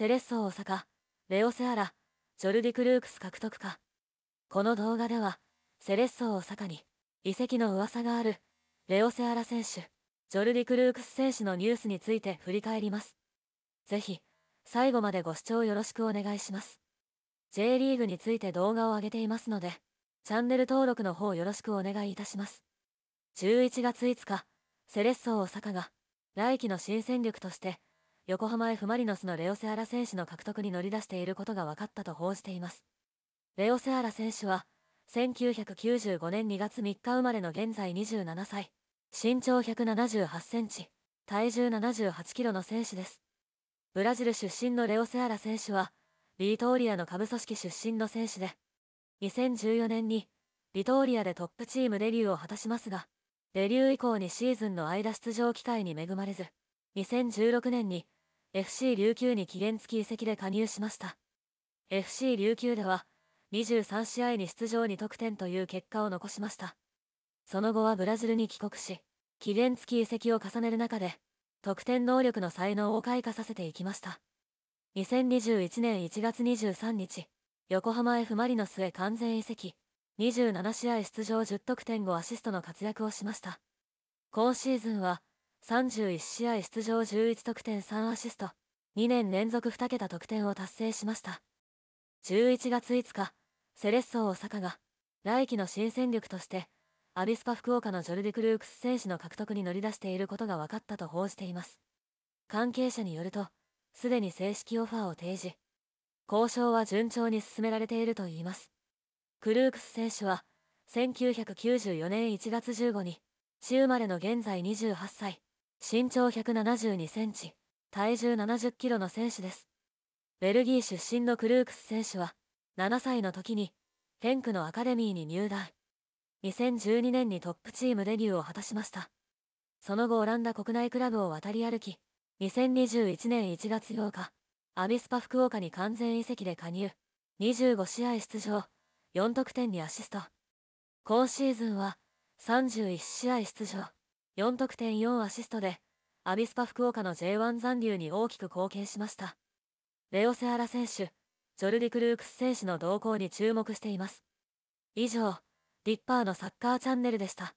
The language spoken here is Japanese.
セレッソ大阪、レオセアラ、ジョルディ・クルークス獲得か。この動画では、セレッソ大阪に、移籍の噂がある、レオセアラ選手、ジョルディ・クルークス選手のニュースについて振り返ります。ぜひ、最後までご視聴よろしくお願いします。J リーグについて動画を上げていますので、チャンネル登録の方よろしくお願いいたします。11月5日、セレッソ大阪が、来季の新戦力として、横浜 F・ マリノスのレオセアラ選手の獲得に乗り出していることが分かったと報じています。レオセアラ選手は、1995年2月3日生まれの現在27歳、身長178センチ、体重78キロの選手です。ブラジル出身のレオセアラ選手は、リトーリアの下部組織出身の選手で、2014年に、リトーリアでトップチームデビューを果たしますが、デビュー以降にシーズンの間出場機会に恵まれず、2016年に FC 琉球に期限付き移籍で加入しました。FC 琉球では、23試合に出場2得点という結果を残しました。その後はブラジルに帰国し、期限付き移籍を重ねる中で、得点能力の才能を開花させていきました。2021年1月23日、横浜 F・ マリノスへ完全移籍、27試合出場10得点5アシストの活躍をしました。今シーズンは、31試合出場11得点3アシスト、2年連続2桁得点を達成しました。11月5日、セレッソ大阪が、来季の新戦力として、アビスパ福岡のジョルディ・クルークス選手の獲得に乗り出していることが分かったと報じています。関係者によると、すでに正式オファーを提示。交渉は順調に進められているといいます。クルークス選手は、1994年1月15日、中生まれの現在28歳。身長172センチ、体重70キロの選手です。ベルギー出身のクルークス選手は、7歳の時に、ェンクのアカデミーに入団。2012年にトップチームデビューを果たしました。その後オランダ国内クラブを渡り歩き、2021年1月8日、アビスパ福岡に完全移籍で加入、25試合出場、4得点にアシスト。今シーズンは31試合出場、4得点4アシストで、アビスパ福岡の J1 残留に大きく貢献しました。レオセアラ選手、ジョルディ・クルークス選手の動向に注目しています。以上、リッパーのサッカーチャンネルでした。